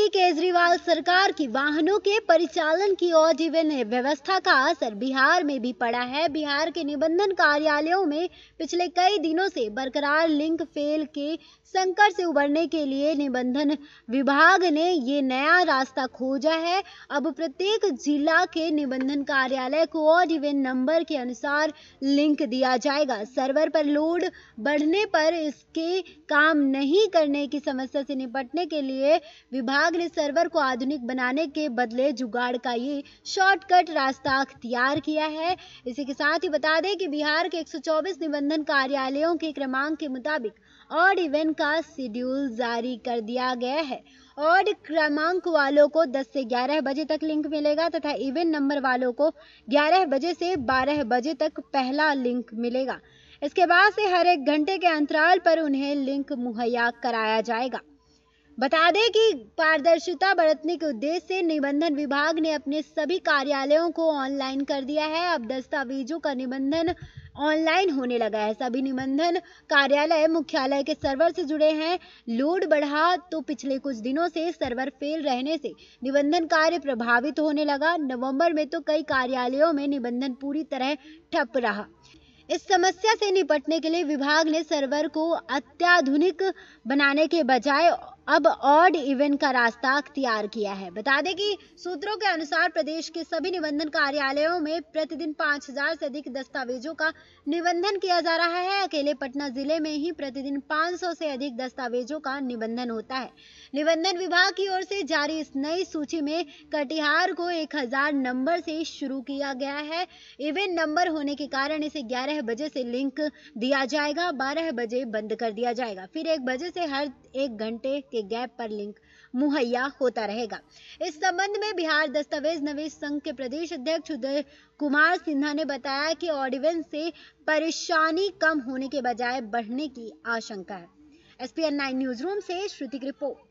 की केजरीवाल सरकार की वाहनों के परिचालन की जीवन व्यवस्था का असर बिहार में भी पड़ा है बिहार के निबंधन कार्यालयों में पिछले कई दिनों से बरकरार लिंक फेल के संकट से उबरने के लिए निबंधन विभाग ने ये नया रास्ता खोजा है अब प्रत्येक जिला के निबंधन कार्यालय को अजीवन नंबर के अनुसार लिंक दिया जाएगा सर्वर पर लोड बढ़ने पर इसके काम नहीं करने की समस्या से निपटने के लिए विभाग विभाग ने सर्वर को आधुनिक बनाने के बदले जुगाड़ का ये शॉर्टकट रास्ता अख्तियार किया है इसी के साथ ही बता दें कि बिहार के 124 निबंधन कार्यालयों के क्रमांक के मुताबिक ऑड इवेंट का शेड्यूल जारी कर दिया गया है ऑड क्रमांक वालों को 10 से 11 बजे तक लिंक मिलेगा तथा इवेंट नंबर वालों को 11 बजे से 12 बजे तक पहला लिंक मिलेगा इसके बाद से हर एक घंटे के अंतराल पर उन्हें लिंक मुहैया कराया जाएगा बता दें कि पारदर्शिता बरतने के उद्देश्य से निबंधन विभाग ने अपने सभी कार्यालयों को ऑनलाइन कर दिया है अब दस्तावेजों का निबंधन ऑनलाइन होने लगा है सभी निबंधन कार्यालय मुख्यालय के सर्वर से जुड़े हैं लोड बढ़ा तो पिछले कुछ दिनों से सर्वर फेल रहने से निबंधन कार्य प्रभावित होने लगा नवंबर में तो कई कार्यालयों में निबंधन पूरी तरह ठप रहा इस समस्या से निपटने के लिए विभाग ने सर्वर को अत्याधुनिक बनाने के बजाय अब ऑड इवेंट का रास्ता अख्तियार किया है बता दें कि सूत्रों के अनुसार प्रदेश के सभी निबंधन कार्यालयों में प्रतिदिन 5000 से अधिक दस्तावेजों का निबंधन किया जा रहा है अकेले पटना जिले में ही प्रतिदिन 500 से अधिक दस्तावेजों का निबंधन होता है निबंधन विभाग की ओर से जारी इस नई सूची में कटिहार को एक नंबर से शुरू किया गया है इवेंट नंबर होने के कारण इसे ग्यारह बजे से लिंक दिया जाएगा बारह बजे बंद कर दिया जाएगा फिर एक बजे से हर एक घंटे के के गैप पर लिंक मुहैया होता रहेगा इस संबंध में बिहार दस्तावेज नवेश संघ के प्रदेश अध्यक्ष उदय कुमार सिन्हा ने बताया कि ऑर्डिनेंस से परेशानी कम होने के बजाय बढ़ने की आशंका है एसपीएन नाइन न्यूज रूम से श्रुति की रिपोर्ट